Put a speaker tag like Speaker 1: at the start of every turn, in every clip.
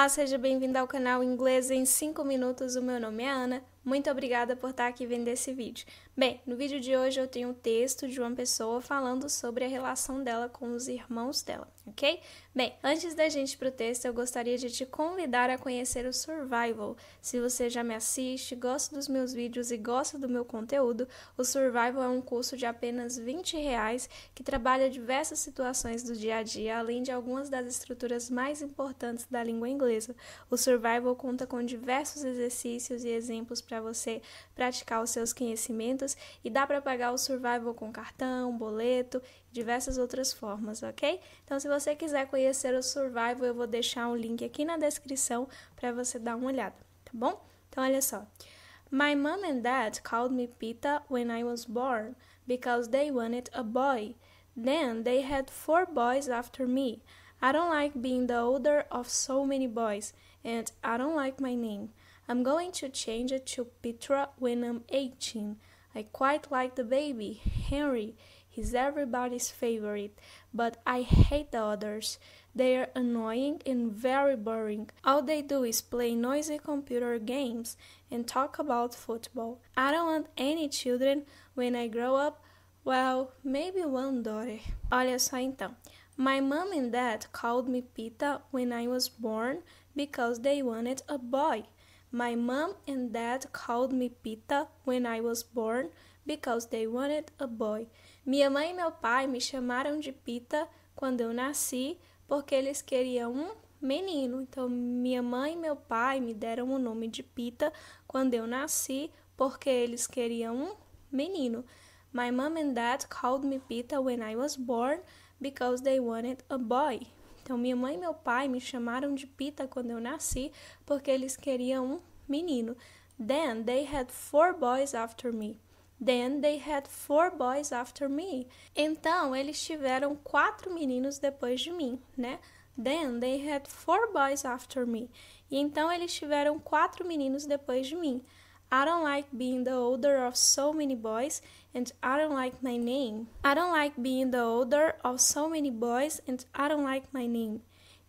Speaker 1: Olá, seja bem-vindo ao canal Inglês em 5 Minutos. O meu nome é Ana. Muito obrigada por estar aqui vendo esse vídeo. Bem, no vídeo de hoje eu tenho um texto de uma pessoa falando sobre a relação dela com os irmãos dela, ok? Bem, antes da gente ir pro texto, eu gostaria de te convidar a conhecer o Survival. Se você já me assiste, gosta dos meus vídeos e gosta do meu conteúdo, o Survival é um curso de apenas 20 reais que trabalha diversas situações do dia a dia, além de algumas das estruturas mais importantes da língua inglesa. O Survival conta com diversos exercícios e exemplos para você praticar os seus conhecimentos contas e dá para pagar o survival com cartão, boleto, diversas outras formas, ok? Então, se você quiser conhecer o survival, eu vou deixar um link aqui na descrição para você dar uma olhada, tá bom? Então, olha só. My mom and dad called me Pita when I was born because they wanted a boy. Then they had four boys after me. I don't like being the older of so many boys, and I don't like my name. I'm going to change it to Petra when I'm 18. I quite like the baby, Henry. He's everybody's favorite, but I hate the others. They are annoying and very boring. All they do is play noisy computer games and talk about football. I don't want any children when I grow up. Well, maybe one daughter. Olha só então. My mom and dad called me Pita when I was born because they wanted a boy. My mom and dad called me Pita when I was born because they wanted a boy. Minha mãe e meu pai me chamaram de Pita quando eu nasci porque eles queriam um menino. Então, minha mãe e meu pai me deram o nome de Pita quando eu nasci porque eles queriam um menino. My mom and dad called me Pita when I was born because they wanted a boy. Então, minha mãe e meu pai me chamaram de Pita quando eu nasci porque eles queriam um menino. Then they had four boys after me. Then they had four boys after me. Então, eles tiveram quatro meninos depois de mim, né? Then they had four boys after me. E então eles tiveram quatro meninos depois de mim. I don't like being the older of so many boys and I don't like my name. I don't like being the older of so many boys and I don't like my name.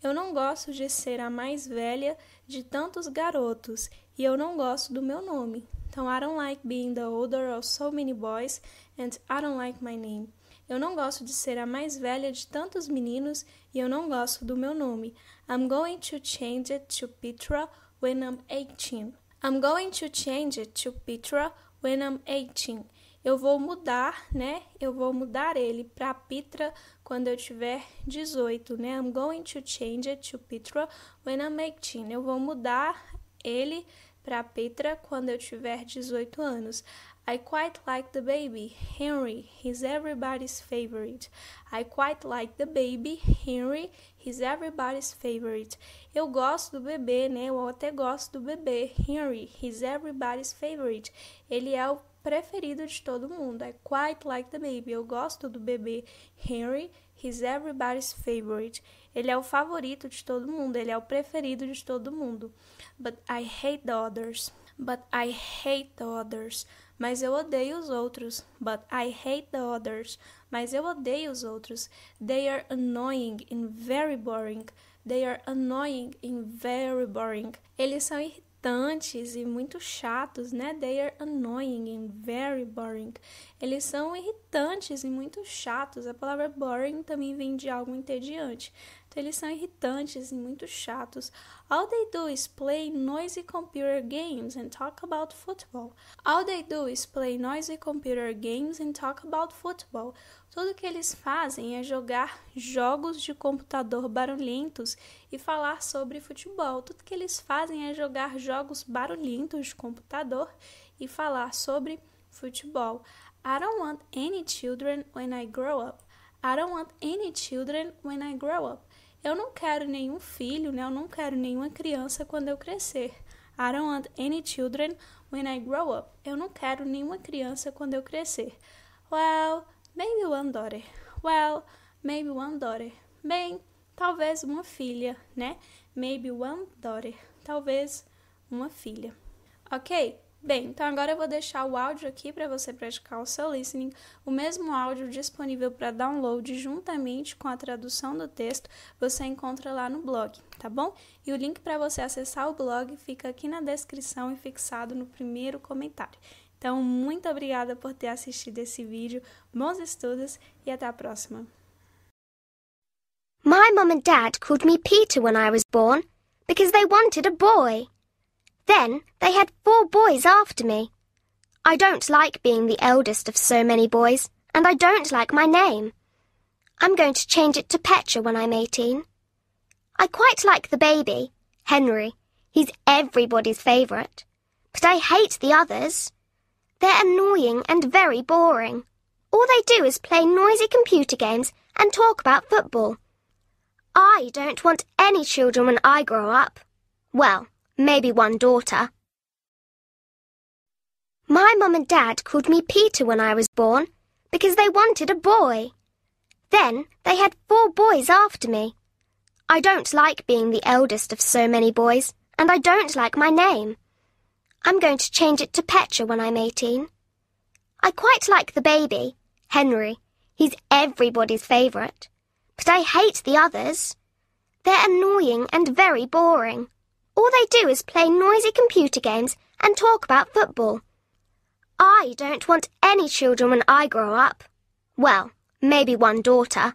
Speaker 1: Eu não gosto de ser a mais velha de tantos garotos e eu não gosto do meu nome. Então, I don't like being the older of so many boys and I don't like my name. Eu não gosto de ser a mais velha de tantos meninos e eu não gosto do meu nome. I'm going to change it to Petra when I'm 18. I'm going to change it to Petra when I'm 18 eu vou mudar, né? Eu vou mudar ele para Pitra quando eu tiver 18, né? I'm going to change it to Pitra when I'm 18. Eu vou mudar ele para Petra quando eu tiver 18 anos. I quite like the baby, Henry, he's everybody's favorite. I quite like the baby, Henry, he's everybody's favorite. Eu gosto do bebê, né? Eu até gosto do bebê, Henry, he's everybody's favorite. Ele é o preferido de todo mundo. É Quite Like the Baby. Eu gosto do bebê Henry. He's everybody's favorite. Ele é o favorito de todo mundo. Ele é o preferido de todo mundo. But I hate the others. But I hate the others. Mas eu odeio os outros. But I hate the others. Mas eu odeio os outros. They are annoying and very boring. They are annoying and very boring. Eles são irritantes irritantes e muito chatos, né? They are annoying and very boring. Eles são irritantes e muito chatos. A palavra boring também vem de algo entediante. Então, eles são irritantes e muito chatos. All they do is play noisy computer games and talk about football. All they do is play noisy computer games and talk about football. Tudo que eles fazem é jogar jogos de computador barulhentos e falar sobre futebol. Tudo que eles fazem é jogar jogos jogos barulhentos de computador e falar sobre futebol. I don't want any children when I grow up. I don't want any children when I grow up. Eu não quero nenhum filho, né? Eu não quero nenhuma criança quando eu crescer. I don't want any children when I grow up. Eu não quero nenhuma criança quando eu crescer. Well, maybe one daughter. Well, maybe one daughter. Bem, talvez uma filha, né? Maybe one daughter. Talvez uma filha. Ok? Bem, então agora eu vou deixar o áudio aqui para você praticar o seu listening, o mesmo áudio disponível para download juntamente com a tradução do texto, você encontra lá no blog, tá bom? E o link para você acessar o blog fica aqui na descrição e fixado no primeiro comentário. Então, muito obrigada por ter assistido esse vídeo, bons estudos e até a próxima.
Speaker 2: My mom and dad called me Peter when I was born because they wanted a boy. Then they had four boys after me. I don't like being the eldest of so many boys, and I don't like my name. I'm going to change it to Petra when I'm 18. I quite like the baby, Henry. He's everybody's favourite. But I hate the others. They're annoying and very boring. All they do is play noisy computer games and talk about football. I don't want any children when I grow up. Well, maybe one daughter. My mum and dad called me Peter when I was born because they wanted a boy. Then they had four boys after me. I don't like being the eldest of so many boys, and I don't like my name. I'm going to change it to Petra when I'm 18. I quite like the baby, Henry. He's everybody's favourite. But I hate the others. They're annoying and very boring. All they do is play noisy computer games and talk about football. I don't want any children when I grow up. Well, maybe one daughter.